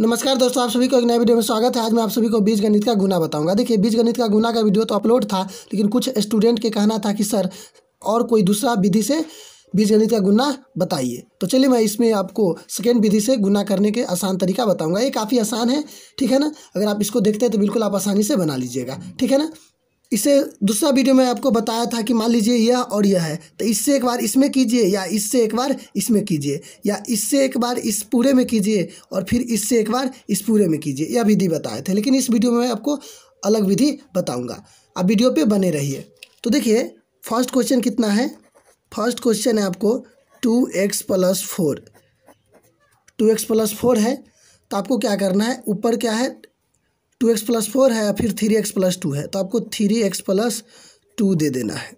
नमस्कार दोस्तों आप सभी को एक नए वीडियो में स्वागत है आज मैं आप सभी को बीज गणित का गुना बताऊंगा देखिए बीज गणित का गुना का वीडियो तो अपलोड था लेकिन कुछ स्टूडेंट के कहना था कि सर और कोई दूसरा विधि से बीज गणित का गुना बताइए तो चलिए मैं इसमें आपको सेकेंड विधि से गुना करने के आसान तरीका बताऊंगा ये काफ़ी आसान है ठीक है ना अगर आप इसको देखते हैं तो बिल्कुल आप आसानी से बना लीजिएगा ठीक है ना इसे दूसरा वीडियो में आपको बताया था कि मान लीजिए यह और यह है तो इससे एक बार इसमें कीजिए या इससे एक बार इसमें कीजिए या इससे एक बार इस पूरे में कीजिए और फिर इससे एक बार इस पूरे में कीजिए यह विधि बताए थे लेकिन इस वीडियो में मैं आपको अलग विधि बताऊँगा आप वीडियो पर बने रहिए तो देखिए फर्स्ट क्वेश्चन कितना है फर्स्ट क्वेश्चन है आपको two x plus four two x plus four है तो आपको क्या करना है ऊपर क्या है टू एक्स प्लस फोर है या फिर थ्री एक्स प्लस टू है तो आपको थ्री एक्स प्लस टू दे देना है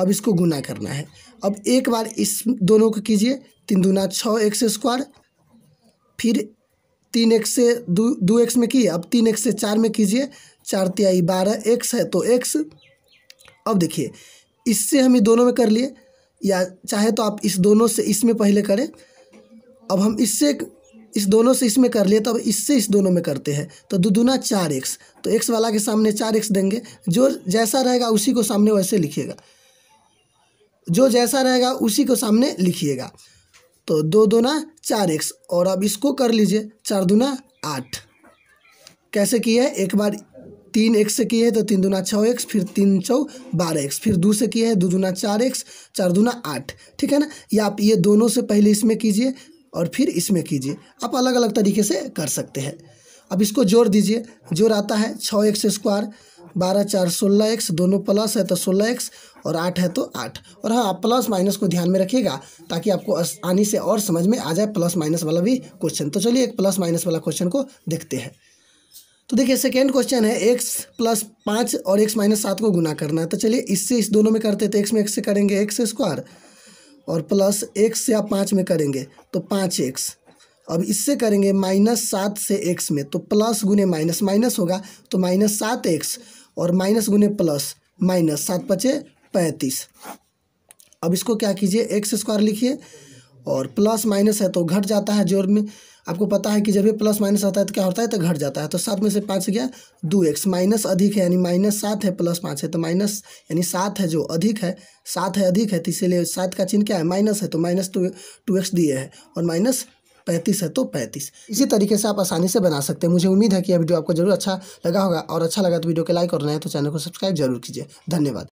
अब इसको गुना करना है अब एक बार इस दोनों को कीजिए तीन दूना छः एक्स स्क्वायर फिर तीन एक्स से दो एक्स में किए अब तीन एक्स से चार में कीजिए चार त्याई बारह एक्स है तो एक्स अब देखिए इससे हम ये दोनों में कर लिए या चाहे तो आप इस दोनों से इसमें पहले करें अब हम इससे इस दोनों से इसमें कर लिए तो अब इससे इस दोनों में करते हैं तो दुदुना चार एक्स तो एक्स वाला के सामने चार एक्स देंगे जो जैसा रहेगा उसी को सामने वैसे लिखिएगा जो जैसा रहेगा उसी को सामने लिखिएगा तो दो दोना चार एक्स और अब इसको कर लीजिए चार दुना आठ कैसे किए है एक बार तीन एक्स से किए है तो तीन दुना छः एक्स फिर तीन चौ बारह एक्स फिर दो से किए है दो दूना चार एक्स चार दुना आठ ठीक है ना या आप ये दोनों से पहले इसमें कीजिए और फिर इसमें कीजिए आप अलग अलग तरीके से कर सकते हैं अब इसको जोड़ दीजिए जोड़ आता है छः एक्स स्क्वायर बारह चार सोलह एक्स दोनों प्लस है तो सोलह एक्स और आठ है तो आठ और हाँ आप प्लस माइनस को ध्यान में रखिएगा ताकि आपको आसानी से और समझ में आ जाए प्लस माइनस वाला भी क्वेश्चन तो चलिए एक प्लस माइनस वाला क्वेश्चन को देखते हैं तो देखिए सेकेंड क्वेश्चन है एक्स प्लस पाँच और एक्स माइनस सात को गुना करना है तो चलिए इससे इस दोनों में करते हैं तो एक्स में एक्स से करेंगे एक्स स्क्वायर और प्लस एक्स से आप पाँच में करेंगे तो पाँच एक्स अब इससे करेंगे माइनस सात से एक्स में तो प्लस गुने माइनस माइनस होगा तो माइनस सात एक्स और माइनस गुने प्लस माइनस सात पचे पैंतीस अब इसको क्या कीजिए एक्स स्क्वायर लिखिए और प्लस माइनस है तो घट जाता है जोड़ में आपको पता है कि जब भी प्लस माइनस आता है तो क्या होता है तो घट जाता है तो सात में से पाँच गया दो एक्स माइनस अधिक है यानी माइनस सात है प्लस पाँच है तो माइनस यानी सात है जो अधिक है सात है अधिक है तो इसीलिए सात का चिन्ह क्या है माइनस है तो माइनस टू टू एक्स दिए है और माइनस पैंतीस है तो पैंतीस इसी तरीके से आप आसानी से बना सकते हैं मुझे उम्मीद है कि यह वीडियो आपको जरूर अच्छा लगा होगा और अच्छा लगा तो वीडियो को लाइक और नए तो चैनल को सब्सक्राइब जरूर कीजिए धन्यवाद